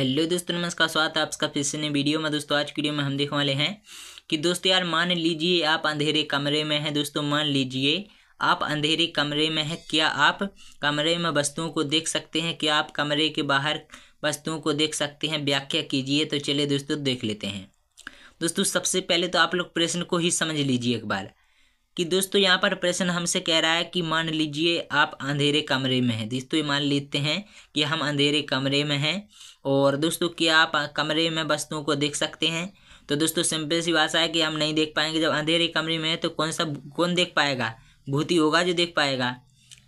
hello दोस्तों नमस्कार स्वागत है आपका फिर से वीडियो में दोस्तों आज की वीडियो में हम देखने वाले हैं कि दोस्तों यार मान लीजिए आप अंधेरे कमरे में हैं दोस्तों मान लीजिए आप अंधेरे कमरे में हैं क्या आप कमरे में वस्तुओं को देख सकते हैं क्या आप कमरे के बाहर वस्तुओं को देख सकते हैं व्याख्या कीजिए तो चलिए दोस्तों देख लेते हैं दोस्तों सबसे पहले तो आप लोग प्रश्न को ही समझ लीजिए एक बार कि दोस्तों यहाँ पर प्रश्न हमसे कह रहा है कि मान लीजिए आप अंधेरे कमरे में हैं दोस्तों ये मान लेते हैं कि हम अंधेरे कमरे में हैं और दोस्तों क्या आप कमरे में वस्तुओं को देख सकते हैं तो दोस्तों सिंपल सी भाषा है कि हम नहीं देख पाएंगे जब अंधेरे कमरे में है तो कौन सा कौन देख पाएगा भूति होगा जो देख पाएगा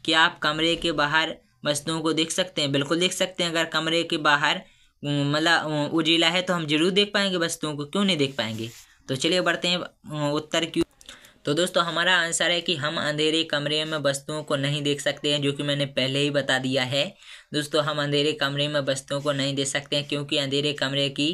क्या आप कमरे के बाहर वस्तुओं को देख सकते हैं बिल्कुल देख सकते हैं अगर कमरे के बाहर मतलब उजीला है तो हम जरूर देख पाएंगे वस्तुओं को क्यों नहीं देख पाएंगे तो चलिए बढ़ते हैं उत्तर क्यों तो दोस्तों हमारा आंसर है कि हम अंधेरे कमरे में वस्तुओं को नहीं देख सकते हैं जो कि मैंने पहले ही बता दिया है दोस्तों हम अंधेरे कमरे में वस्तुओं को नहीं देख सकते हैं क्योंकि अंधेरे कमरे की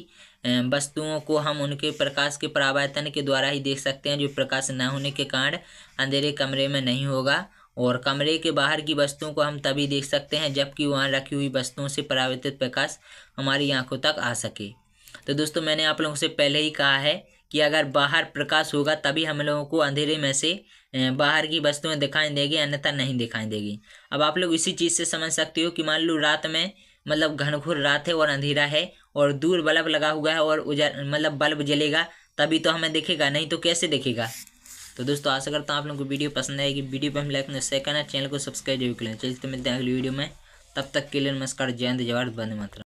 वस्तुओं को हम उनके प्रकाश के परावर्तन के द्वारा ही देख सकते हैं जो प्रकाश न होने के कारण अंधेरे कमरे में नहीं होगा और कमरे के बाहर की वस्तुओं को हम तभी देख सकते हैं जबकि वहाँ रखी हुई वस्तुओं से परावर्तित प्रकाश हमारी आंखों तक आ सके तो दोस्तों मैंने आप लोगों से पहले ही कहा है कि अगर बाहर प्रकाश होगा तभी हम लोगों को अंधेरे में से बाहर की वस्तुएं दिखाई देगी अन्यथा नहीं दिखाई देगी अब आप लोग इसी चीज़ से समझ सकते हो कि मान लो रात में मतलब घनघोर रात है और अंधेरा है और दूर बल्ब लगा हुआ है और उजर मतलब बल्ब जलेगा तभी तो हमें दिखेगा नहीं तो कैसे दिखेगा तो दोस्तों आशा करता हूँ आप लोगों को वीडियो पसंद आएगी वीडियो पर हम लाइक में शेयर करना चैनल को सब्सक्राइब जरूर करें चलिए तो मिलते हैं अगली वीडियो में तब तक के लिए नमस्कार जयंत जवाहर बंद मात्रा